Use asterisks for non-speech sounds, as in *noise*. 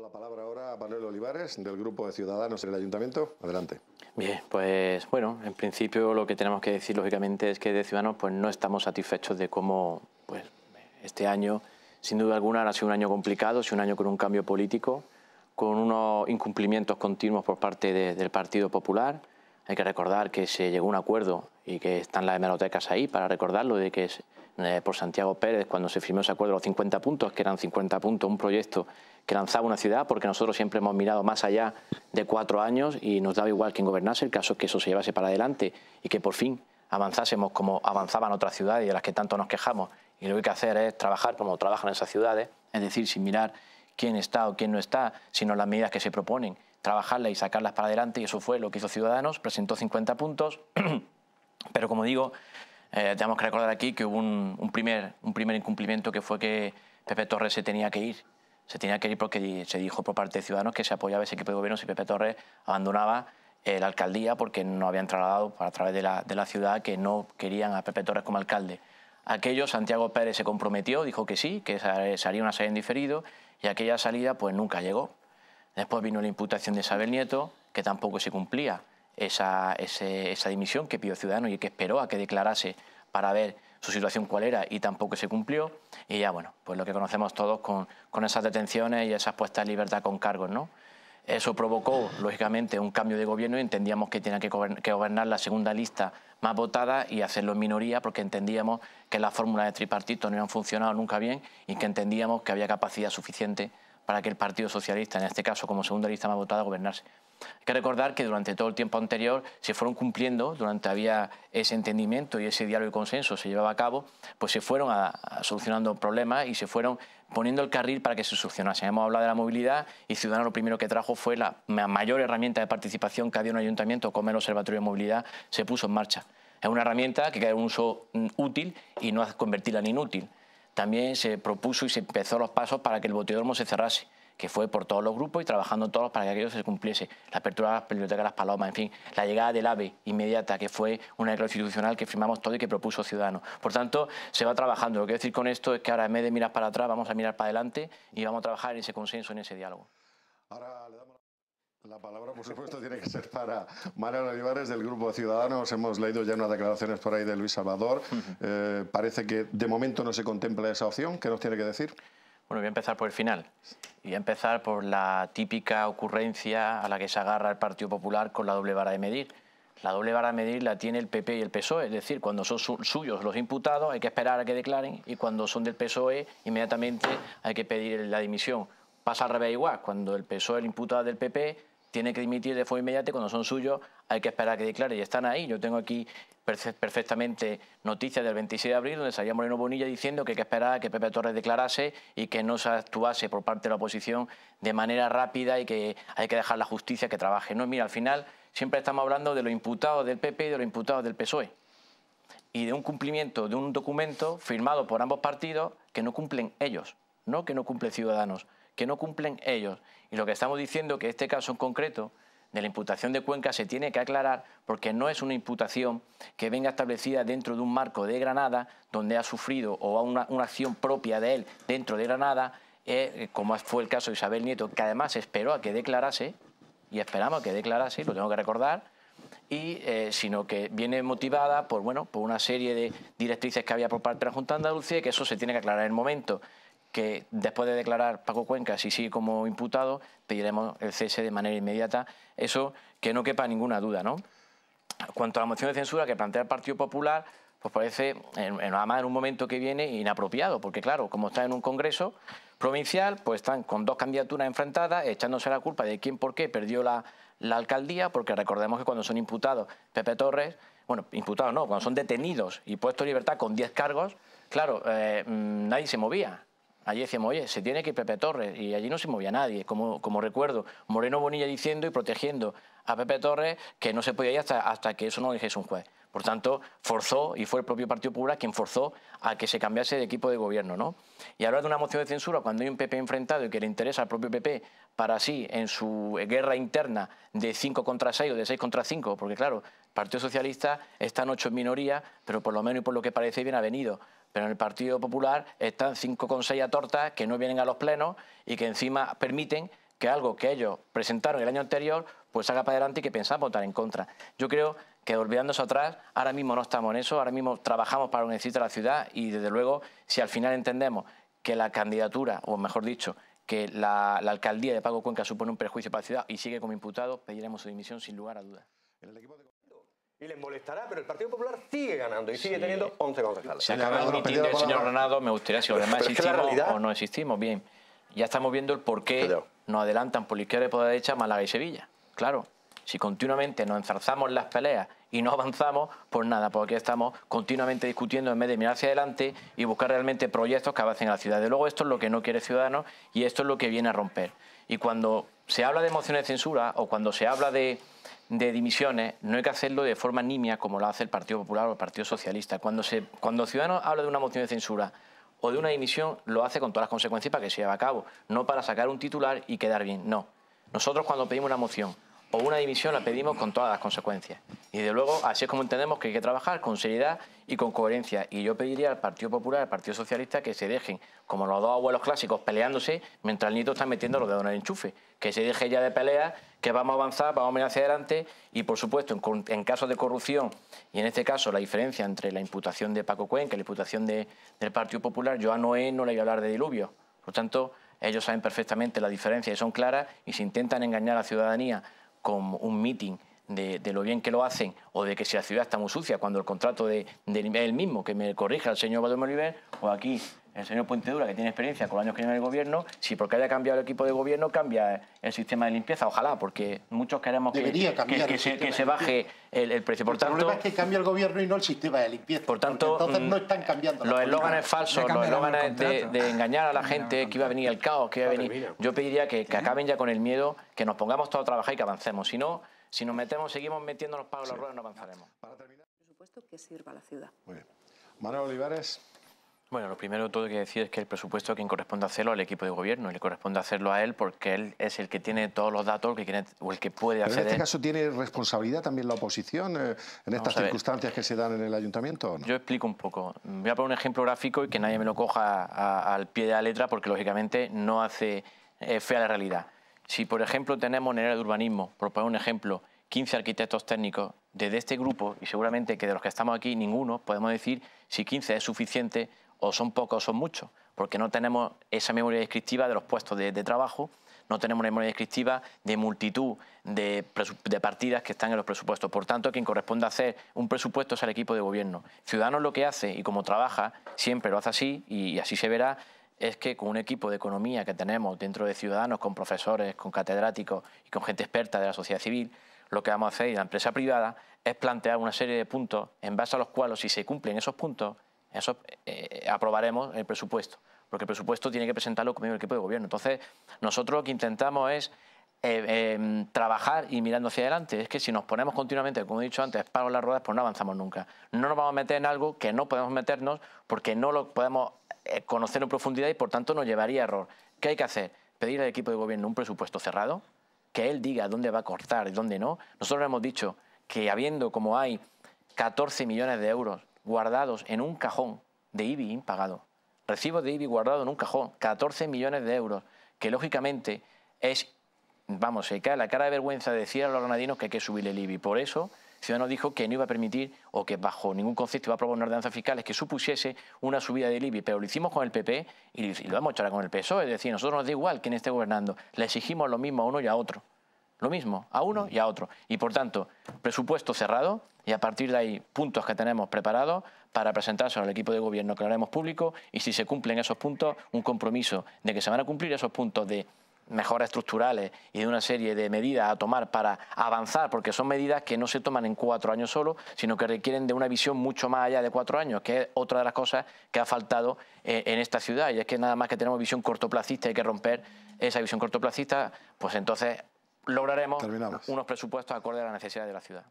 la palabra ahora a Manuel Olivares, del Grupo de Ciudadanos en el Ayuntamiento. Adelante. Bien, pues bueno, en principio lo que tenemos que decir lógicamente es que de Ciudadanos pues no estamos satisfechos de cómo pues, este año, sin duda alguna, ha sido un año complicado, ha sido un año con un cambio político, con unos incumplimientos continuos por parte del Partido Popular, hay que recordar que se llegó a un acuerdo y que están las hemerotecas ahí para recordarlo, de que eh, por Santiago Pérez cuando se firmó ese acuerdo los 50 puntos, que eran 50 puntos, un proyecto que lanzaba una ciudad, porque nosotros siempre hemos mirado más allá de cuatro años y nos daba igual quien gobernase, el caso es que eso se llevase para adelante y que por fin avanzásemos como avanzaban otras ciudades y de las que tanto nos quejamos. Y lo que hay que hacer es trabajar como trabajan esas ciudades, es decir, sin mirar quién está o quién no está, sino las medidas que se proponen trabajarla y sacarlas para adelante y eso fue lo que hizo Ciudadanos, presentó 50 puntos, *clears throat* pero como digo, eh, tenemos que recordar aquí que hubo un, primer, un primer incumplimiento que fue que Pepe Torres se tenía que ir. Se tenía que ir porque se dijo por parte de Ciudadanos que se apoyaba ese equipo de gobierno si Pepe Torres abandonaba eh, la alcaldía porque no habían trasladado a través de la, de la ciudad que no querían a Pepe Torres como alcalde. Aquello Santiago Pérez se comprometió, dijo que sí, que se una salida en diferido y aquella salida pues nunca llegó. Después vino la imputación de Isabel Nieto, que tampoco se cumplía esa, dimisión que pidió Ciudadanos y que esperó a que declarase para ver su situación cuál era y tampoco se cumplió. Y ya, bueno, pues lo que conocemos todos con, con esas detenciones y esas puestas en libertad con cargos, ¿no? Eso provocó, lógicamente, un cambio de gobierno y entendíamos que tenía que gobernar la segunda lista más votada y hacerlo en minoría porque entendíamos que las fórmulas de tripartito no habían funcionado nunca bien y que entendíamos que había capacidad suficiente para que el Partido Socialista, en este caso como segunda lista más votada, gobernase. Hay que recordar que durante todo el tiempo anterior se fueron cumpliendo, durante había ese entendimiento y ese diálogo y consenso se llevaba a cabo, pues se fueron solucionando problemas y se fueron poniendo el carril para que se solucionase. Hemos hablado de la movilidad y Ciudadanos lo primero que trajo fue la mayor herramienta de participación que había en un ayuntamiento, como el Observatorio de Movilidad, se puso en marcha. Es una herramienta que queda un uso mm, útil y no convertirla en inútil también se propuso y se empezó los pasos para que el boteodromo se cerrase que fue por todos los grupos y trabajando todos para que aquello se cumpliese. La apertura de la biblioteca de las Palomas, en fin, la llegada del AVE inmediata, que fue una declaración institucional que firmamos todos y que propuso Ciudadanos. Por tanto, se va trabajando. Lo que quiero decir con esto es que ahora en vez de mirar para atrás, vamos a mirar para adelante y vamos a trabajar en ese consenso, en ese diálogo. Ahora... La palabra, por supuesto, tiene que ser para Mariano Olivares del Grupo Ciudadanos. Hemos leído ya unas declaraciones por ahí de Luis Salvador. Eh, parece que de momento no se contempla esa opción. ¿Qué nos tiene que decir? Bueno, voy a empezar por el final. Voy a empezar por la típica ocurrencia a la que se agarra el Partido Popular con la doble vara de medir. La doble vara de medir la tiene el PP y el PSOE, es decir, cuando son suyos los imputados hay que esperar a que declaren y cuando son del PSOE inmediatamente hay que pedir la dimisión. Pasa al revés igual, cuando el PSOE el imputado del PP tiene que dimitir de forma inmediata y cuando son suyos hay que esperar a que declare y están ahí. Yo tengo aquí perfectamente noticias del 26 de abril donde salía Moreno Bonilla diciendo que hay que esperar a que Pepe Torres declarase y que no se actuase por parte de la oposición de manera rápida y que hay que dejar la justicia que trabaje. No, mira, al final siempre estamos hablando de los imputados del PP y de los imputados del PSOE y de un cumplimiento de un documento firmado por ambos partidos que no cumplen ellos, no que no cumplen Ciudadanos que no cumplen ellos. Y lo que estamos diciendo es que este caso en concreto de la imputación de Cuenca se tiene que aclarar porque no es una imputación que venga establecida dentro de un marco de Granada donde ha sufrido o una, acción propia de él dentro de Granada, eh, como fue el caso de Isabel Nieto, que además esperó a que declarase, y esperamos a que declarase, lo tengo que recordar, y, eh, sino que viene motivada por, bueno, por una serie de directrices que había por parte de la Junta de Andalucía y que eso se tiene que aclarar en el momento que después de declarar Paco Cuenca, si sigue como imputado, pediremos el cese de manera inmediata. Eso que no quepa ninguna duda, ¿no? Cuanto a la moción de censura que plantea el Partido Popular, pues parece, en, además en un momento que viene, inapropiado, porque claro, como está en un congreso provincial, pues están con dos candidaturas enfrentadas, echándose la culpa de quién por qué perdió la, alcaldía, porque recordemos que cuando son imputados Pepe Torres, bueno, imputados no, cuando son detenidos y puestos en libertad con 10 cargos, claro, eh, mm, nadie se movía. Allí decíamos, oye, se tiene que ir Pepe Torres y allí no se movía nadie, como, recuerdo, Moreno Bonilla diciendo y protegiendo a Pepe Torres que no se podía ir hasta, que eso no dijese un juez. Por tanto, forzó, y fue el propio Partido Popular quien forzó a que se cambiase de equipo de gobierno. ¿no? Y hablar de una moción de censura cuando hay un PP enfrentado y que le interesa al propio PP para sí, en su guerra interna de 5 contra 6 o de 6 contra 5, porque claro, Partido Socialista está en ocho en minoría, pero por lo menos y por lo que parece bien ha venido pero en el Partido Popular están cinco 5,6 a tortas que no vienen a los plenos y que encima permiten que algo que ellos presentaron el año anterior pues haga para adelante y que pensamos votar en contra. Yo creo que olvidándose atrás, ahora mismo no estamos en eso, ahora mismo trabajamos para lo que la ciudad y desde luego si al final entendemos que la candidatura, o mejor dicho, que la, alcaldía de Pago Cuenca supone un perjuicio para la ciudad y sigue como imputado, pediremos su dimisión sin lugar a dudas y les molestará, pero el Partido Popular sigue ganando y sigue teniendo 11 concejales. Se acaba el mitin del señor Granado, me gustaría si los demás existimos o no existimos. Bien, ya estamos viendo el por qué nos adelantan por la izquierda y por la derecha Málaga y Sevilla. Claro, si continuamente nos enzarzamos las peleas y no avanzamos por nada, porque estamos continuamente discutiendo en vez de mirar hacia adelante y buscar realmente proyectos que avancen a la ciudad. De luego, esto es lo que no quiere Ciudadanos y esto es lo que viene a romper. Y cuando se habla de mociones de censura o cuando se habla de, dimisiones, no hay que hacerlo de forma nimia como lo hace el Partido Popular o el Partido Socialista. Cuando, se, cuando Ciudadanos habla de una moción de censura o de una dimisión, lo hace con todas las consecuencias para que se lleve a cabo, no para sacar un titular y quedar bien, no. Nosotros cuando pedimos una moción o una dimisión la pedimos con todas las consecuencias. Y desde luego, así es como entendemos que hay que trabajar con seriedad y con coherencia. Y yo pediría al Partido Popular, al Partido Socialista, que se dejen, como los dos abuelos clásicos, peleándose mientras el nieto está metiendo los dedos en el enchufe. Que se deje ya de pelear, que vamos a avanzar, vamos a mirar hacia adelante. Y, por supuesto, en, casos de corrupción, y en este caso la diferencia entre la imputación de Paco Cuenca y la imputación del Partido Popular, yo a Noé no le voy a hablar de diluvio. Por lo tanto, ellos saben perfectamente la diferencia y son claras y si intentan engañar a la ciudadanía con un meeting de, lo bien que lo hacen o de que si la ciudad está muy sucia, cuando el contrato de, el mismo, que me corrija el señor Valdomar Oliver, o pues aquí el señor Dura, que tiene experiencia con los años que lleva en el gobierno, si porque haya cambiado el equipo de gobierno cambia el sistema de limpieza, ojalá, porque muchos queremos que, se, baje el, precio. Por el problema es que cambia el gobierno y no el sistema de limpieza. Por tanto, entonces no están cambiando. Los eslóganes falsos, los eslóganes de, engañar a la gente, que iba a venir el caos, que iba a venir. Yo pediría que, acaben ya con el miedo, que nos pongamos todos a trabajar y que avancemos. Si no, si nos metemos, seguimos metiéndonos para los sí. ruedas, no avanzaremos. Para terminar, por supuesto que sirva la ciudad. Muy bien. Manuel Olivares. Bueno, lo primero todo que decir es que el presupuesto quien corresponde hacerlo al equipo de gobierno, le corresponde hacerlo a él porque él es el que tiene todos los datos o el que puede Pero En este caso tiene responsabilidad también la oposición eh, en estas circunstancias que se dan en el ayuntamiento. Yo explico un poco. Voy a poner un ejemplo gráfico y que nadie me lo coja al pie de la letra porque lógicamente no hace fea eh, fe a la realidad. Si por ejemplo tenemos en el área de urbanismo, por poner un ejemplo, 15 arquitectos técnicos desde este grupo, y seguramente que de los que estamos aquí ninguno, podemos decir si 15 es suficiente o son pocos o son muchos, porque no tenemos esa memoria descriptiva de los puestos de, trabajo, no tenemos una memoria descriptiva de multitud de, partidas que están en los presupuestos. Por tanto, quien corresponde hacer un presupuesto es al equipo de gobierno. Ciudadanos lo que hace y como trabaja, siempre lo hace así y así se verá, es que con un equipo de economía que tenemos dentro de Ciudadanos, con profesores, con catedráticos y con gente experta de la sociedad civil, lo que vamos a hacer y la empresa privada es plantear una serie de puntos en base a los cuales, si se cumplen esos puntos, eso eh, aprobaremos el presupuesto, porque el presupuesto tiene que presentarlo conmigo el equipo de gobierno. Entonces, nosotros lo que intentamos es eh, em, trabajar y mirando hacia adelante. Es que si nos ponemos continuamente, como he dicho antes, paro las ruedas, pues no avanzamos nunca. No nos vamos a meter en algo que no podemos meternos porque no lo podemos eh, conocer en profundidad y por tanto nos llevaría a error. ¿Qué hay que hacer? Pedir al equipo de gobierno un presupuesto cerrado, que él diga dónde va a cortar y dónde no. Nosotros hemos dicho que habiendo como hay 14 millones de euros guardados en un cajón de IBI impagado. Recibo de IBI guardados en un cajón, 14 millones de euros, que lógicamente es, vamos, se cae la cara de vergüenza de decir a los granadinos que hay que subir el IBI. Por eso, Ciudadanos dijo que no iba a permitir o que bajo ningún concepto iba a aprobar una ordenanza fiscal que supusiese una subida del IBI, pero lo hicimos con el PP y lo vamos a ahora con el PSOE, es decir, nosotros nos da igual quién esté gobernando, le exigimos lo mismo a uno y a otro. Lo mismo, a uno y a otro. Y por tanto, presupuesto cerrado y a partir de ahí puntos que tenemos preparados para presentarse al equipo de gobierno que lo haremos público y si se cumplen esos puntos, un compromiso de que se van a cumplir esos puntos de mejoras estructurales y de una serie de medidas a tomar para avanzar, porque son medidas que no se toman en cuatro años solo, sino que requieren de una visión mucho más allá de cuatro años, que es otra de las cosas que ha faltado eh, en esta ciudad, y es que nada más que tenemos visión cortoplacista y hay que romper esa visión cortoplacista, pues entonces lograremos unos presupuestos acorde a la necesidad de la ciudad.